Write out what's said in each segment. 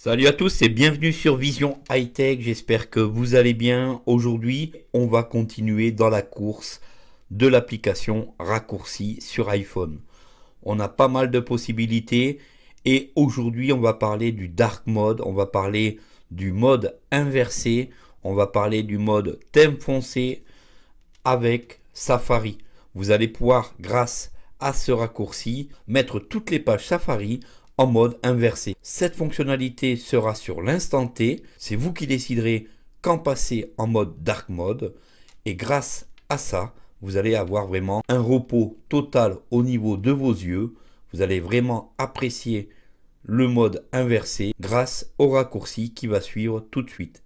Salut à tous et bienvenue sur Vision High Tech. J'espère que vous allez bien. Aujourd'hui, on va continuer dans la course de l'application raccourci sur iPhone. On a pas mal de possibilités et aujourd'hui, on va parler du dark mode, on va parler du mode inversé, on va parler du mode thème foncé avec Safari. Vous allez pouvoir grâce à ce raccourci mettre toutes les pages Safari en mode inversé. Cette fonctionnalité sera sur l'instant T, c'est vous qui déciderez quand passer en mode dark mode et grâce à ça, vous allez avoir vraiment un repos total au niveau de vos yeux. Vous allez vraiment apprécier le mode inversé grâce au raccourci qui va suivre tout de suite.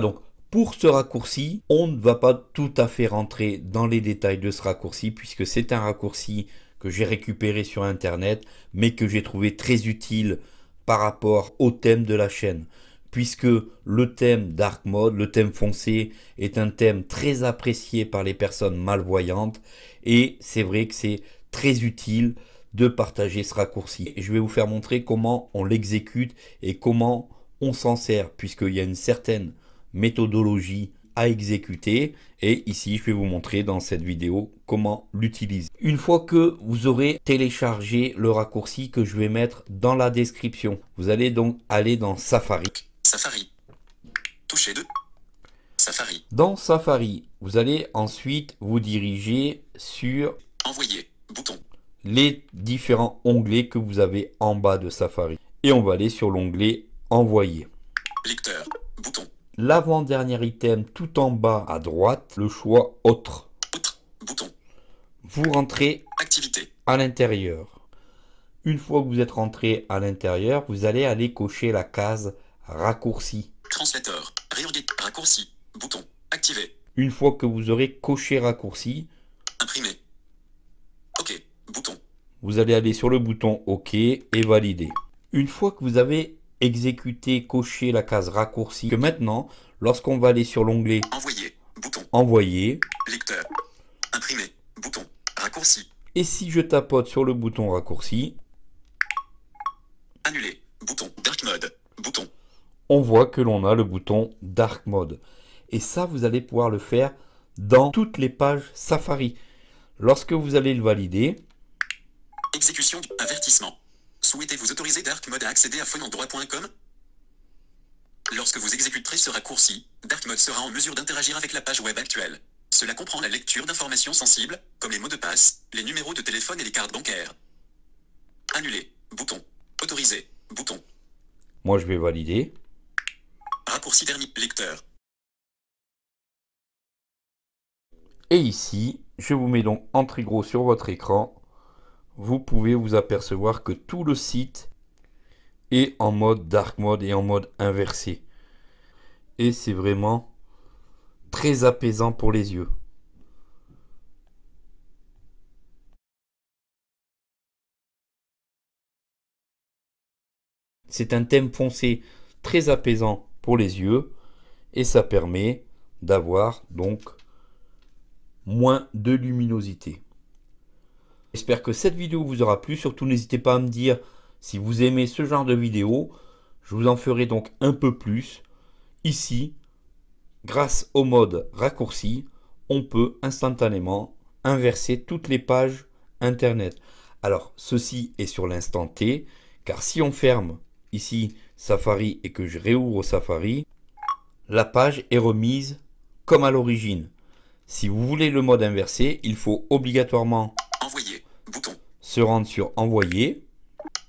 donc pour ce raccourci, on ne va pas tout à fait rentrer dans les détails de ce raccourci puisque c'est un raccourci que j'ai récupéré sur internet mais que j'ai trouvé très utile par rapport au thème de la chaîne puisque le thème dark mode, le thème foncé est un thème très apprécié par les personnes malvoyantes et c'est vrai que c'est très utile de partager ce raccourci. je vais vous faire montrer comment on l'exécute et comment on s'en sert puisqu'il y a une certaine méthodologie à exécuter et ici je vais vous montrer dans cette vidéo comment l'utiliser. Une fois que vous aurez téléchargé le raccourci que je vais mettre dans la description, vous allez donc aller dans Safari. Safari. Toucher deux. Safari. Dans Safari, vous allez ensuite vous diriger sur Envoyer bouton. Les différents onglets que vous avez en bas de Safari et on va aller sur l'onglet Envoyer. Lecteur bouton l'avant-dernier item tout en bas à droite, le choix Autre. Vous rentrez Activité. à l'intérieur. Une fois que vous êtes rentré à l'intérieur, vous allez aller cocher la case Raccourci. Translateur. Raccourci. Bouton. Une fois que vous aurez coché Raccourci. Imprimé. OK. Bouton. Vous allez aller sur le bouton OK et valider. Une fois que vous avez exécuter, cocher la case raccourci. Que maintenant, lorsqu'on va aller sur l'onglet Envoyer, bouton. Envoyer. Lecteur. Imprimer, bouton. Raccourci. Et si je tapote sur le bouton raccourci Annuler, bouton. Dark mode, bouton. On voit que l'on a le bouton Dark mode. Et ça, vous allez pouvoir le faire dans toutes les pages Safari. Lorsque vous allez le valider. Exécution, avertissement. Souhaitez-vous autoriser Dark Mode à accéder à phonendroit.com Lorsque vous exécuterez ce raccourci, Dark Mode sera en mesure d'interagir avec la page web actuelle. Cela comprend la lecture d'informations sensibles, comme les mots de passe, les numéros de téléphone et les cartes bancaires. Annuler. Bouton. Autoriser. Bouton. Moi, je vais valider. Raccourci dernier. Lecteur. Et ici, je vous mets donc en très gros sur votre écran vous pouvez vous apercevoir que tout le site est en mode dark mode et en mode inversé. Et c'est vraiment très apaisant pour les yeux. C'est un thème foncé très apaisant pour les yeux et ça permet d'avoir donc moins de luminosité. J'espère que cette vidéo vous aura plu. Surtout, n'hésitez pas à me dire si vous aimez ce genre de vidéo. Je vous en ferai donc un peu plus. Ici, grâce au mode raccourci, on peut instantanément inverser toutes les pages Internet. Alors, ceci est sur l'instant T, car si on ferme ici Safari et que je réouvre Safari, la page est remise comme à l'origine. Si vous voulez le mode inversé, il faut obligatoirement se rendre sur Envoyer.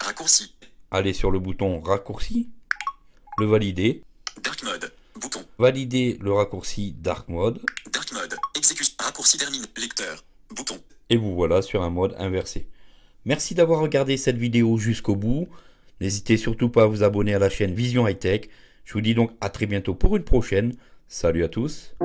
Raccourci. Aller sur le bouton Raccourci. Le valider. Dark Mode. Bouton. Valider le raccourci Dark Mode. Dark Mode. Raccourci termine. Lecteur. Et vous voilà sur un mode inversé. Merci d'avoir regardé cette vidéo jusqu'au bout. N'hésitez surtout pas à vous abonner à la chaîne Vision High Tech. Je vous dis donc à très bientôt pour une prochaine. Salut à tous.